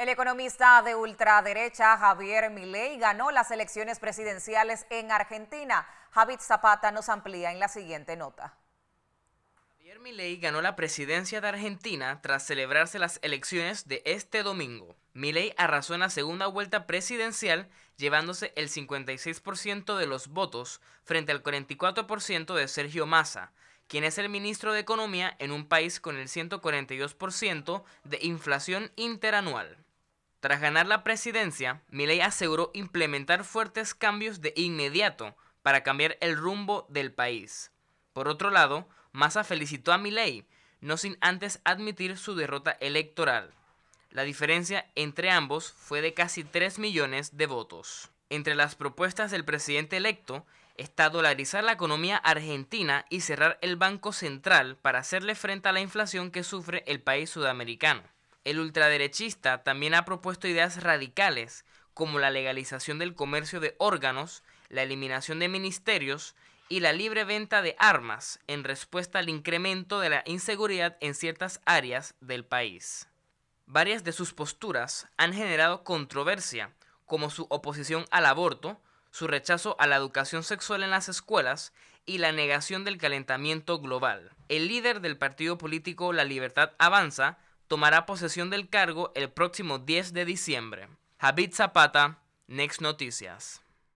El economista de ultraderecha Javier Milei ganó las elecciones presidenciales en Argentina. Javid Zapata nos amplía en la siguiente nota. Javier Milei ganó la presidencia de Argentina tras celebrarse las elecciones de este domingo. Milei arrasó en la segunda vuelta presidencial llevándose el 56% de los votos frente al 44% de Sergio Massa, quien es el ministro de Economía en un país con el 142% de inflación interanual. Tras ganar la presidencia, Milei aseguró implementar fuertes cambios de inmediato para cambiar el rumbo del país. Por otro lado, Massa felicitó a Milei, no sin antes admitir su derrota electoral. La diferencia entre ambos fue de casi 3 millones de votos. Entre las propuestas del presidente electo está dolarizar la economía argentina y cerrar el Banco Central para hacerle frente a la inflación que sufre el país sudamericano. El ultraderechista también ha propuesto ideas radicales como la legalización del comercio de órganos, la eliminación de ministerios y la libre venta de armas en respuesta al incremento de la inseguridad en ciertas áreas del país. Varias de sus posturas han generado controversia, como su oposición al aborto, su rechazo a la educación sexual en las escuelas y la negación del calentamiento global. El líder del partido político La Libertad Avanza tomará posesión del cargo el próximo 10 de diciembre. Javid Zapata, Next Noticias.